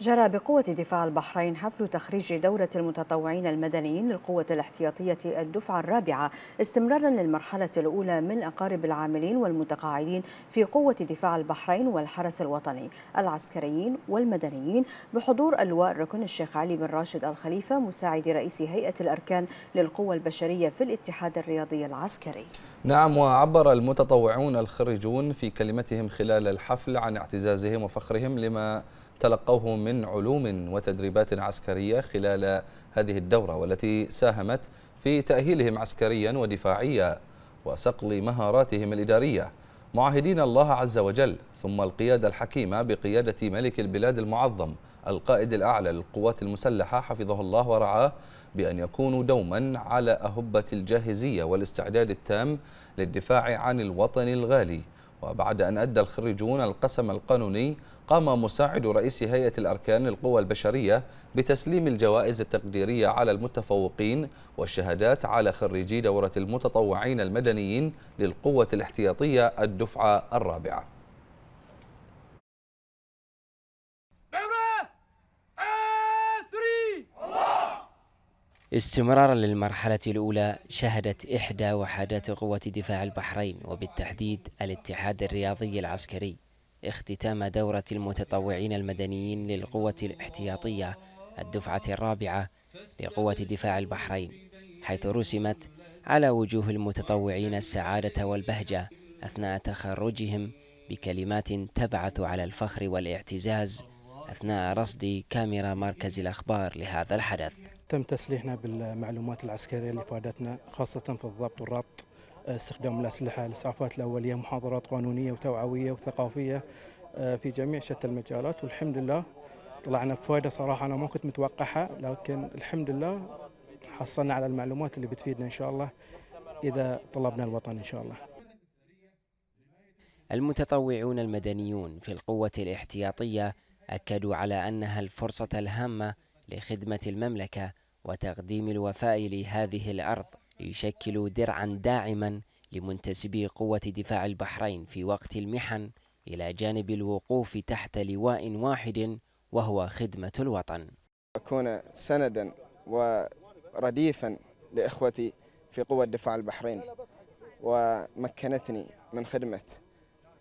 جرى بقوة دفاع البحرين حفل تخريج دورة المتطوعين المدنيين للقوة الاحتياطية الدفعة الرابعة استمرارا للمرحلة الأولى من أقارب العاملين والمتقاعدين في قوة دفاع البحرين والحرس الوطني العسكريين والمدنيين بحضور اللواء ركن الشيخ علي بن راشد الخليفة مساعد رئيس هيئة الأركان للقوة البشرية في الاتحاد الرياضي العسكري نعم وعبر المتطوعون الخريجون في كلمتهم خلال الحفل عن اعتزازهم وفخرهم لما تلقوه من علوم وتدريبات عسكرية خلال هذه الدورة والتي ساهمت في تأهيلهم عسكريا ودفاعيا وصقل مهاراتهم الإدارية معاهدين الله عز وجل ثم القيادة الحكيمة بقيادة ملك البلاد المعظم القائد الأعلى للقوات المسلحة حفظه الله ورعاه بأن يكونوا دوما على أهبة الجاهزية والاستعداد التام للدفاع عن الوطن الغالي وبعد أن أدى الخريجون القسم القانوني قام مساعد رئيس هيئة الأركان للقوى البشرية بتسليم الجوائز التقديرية على المتفوقين والشهادات على خريجي دورة المتطوعين المدنيين للقوة الاحتياطية الدفعة الرابعة استمرارا للمرحلة الأولى شهدت إحدى وحدات قوة دفاع البحرين وبالتحديد الاتحاد الرياضي العسكري اختتام دورة المتطوعين المدنيين للقوة الاحتياطية الدفعة الرابعة لقوة دفاع البحرين حيث رسمت على وجوه المتطوعين السعادة والبهجة أثناء تخرجهم بكلمات تبعث على الفخر والاعتزاز أثناء رصد كاميرا مركز الأخبار لهذا الحدث تم تسليحنا بالمعلومات العسكرية اللي فادتنا خاصة في الضبط والربط آه، استخدام الأسلحة الإسعافات الأولية محاضرات قانونية وتوعوية وثقافية آه، في جميع شتى المجالات والحمد لله طلعنا بفائدة صراحة أنا ما كنت متوقعها لكن الحمد لله حصلنا على المعلومات اللي بتفيدنا إن شاء الله إذا طلبنا الوطن إن شاء الله المتطوعون المدنيون في القوة الاحتياطية أكدوا على أنها الفرصة الهامة لخدمة المملكة وتقديم الوفاء لهذه الأرض ليشكلوا درعا داعما لمنتسبي قوة دفاع البحرين في وقت المحن إلى جانب الوقوف تحت لواء واحد وهو خدمة الوطن أكون سندا ورديفا لإخوتي في قوة دفاع البحرين ومكنتني من خدمة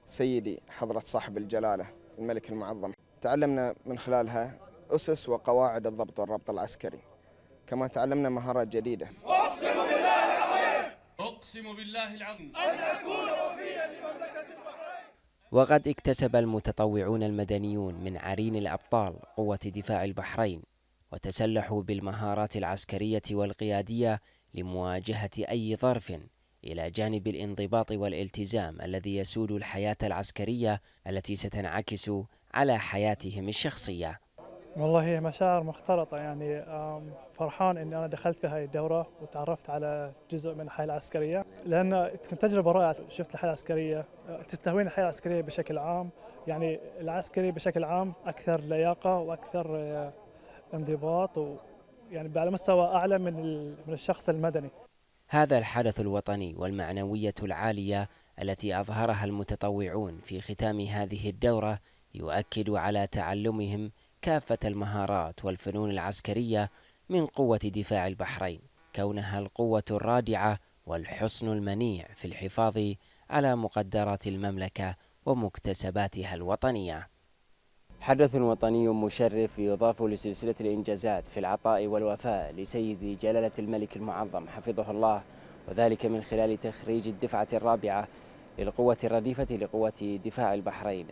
سيدي حضرة صاحب الجلالة الملك المعظم تعلمنا من خلالها أسس وقواعد الضبط والربط العسكري كما تعلمنا مهارات جديدة أقسم بالله العظيم أقسم بالله العظيم أن أكون وفيا لمملكة البحرين وقد اكتسب المتطوعون المدنيون من عرين الأبطال قوة دفاع البحرين وتسلحوا بالمهارات العسكرية والقيادية لمواجهة أي ظرف إلى جانب الانضباط والالتزام الذي يسود الحياة العسكرية التي ستنعكس على حياتهم الشخصية والله هي مشاعر مختلطة يعني فرحان إني أنا دخلت في هاي الدورة وتعرفت على جزء من الحياة العسكرية لأن كانت تجربة رائعة شفت الحياة العسكرية تستهوين الحياة العسكرية بشكل عام يعني العسكري بشكل عام أكثر لياقة وأكثر آه، انضباط ويعني على مستوى أعلى من من الشخص المدني هذا الحدث الوطني والمعنوية العالية التي أظهرها المتطوعون في ختام هذه الدورة يؤكد على تعلمهم كافة المهارات والفنون العسكرية من قوة دفاع البحرين كونها القوة الرادعة والحصن المنيع في الحفاظ على مقدرات المملكة ومكتسباتها الوطنية حدث وطني مشرف يضاف لسلسلة الإنجازات في العطاء والوفاء لسيد جلالة الملك المعظم حفظه الله وذلك من خلال تخريج الدفعة الرابعة للقوة الرديفة لقوة دفاع البحرين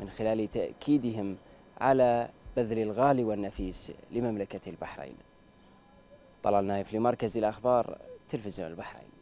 من خلال تأكيدهم على بذل الغالي والنفيس لمملكة البحرين طلال نايف لمركز الأخبار تلفزيون البحرين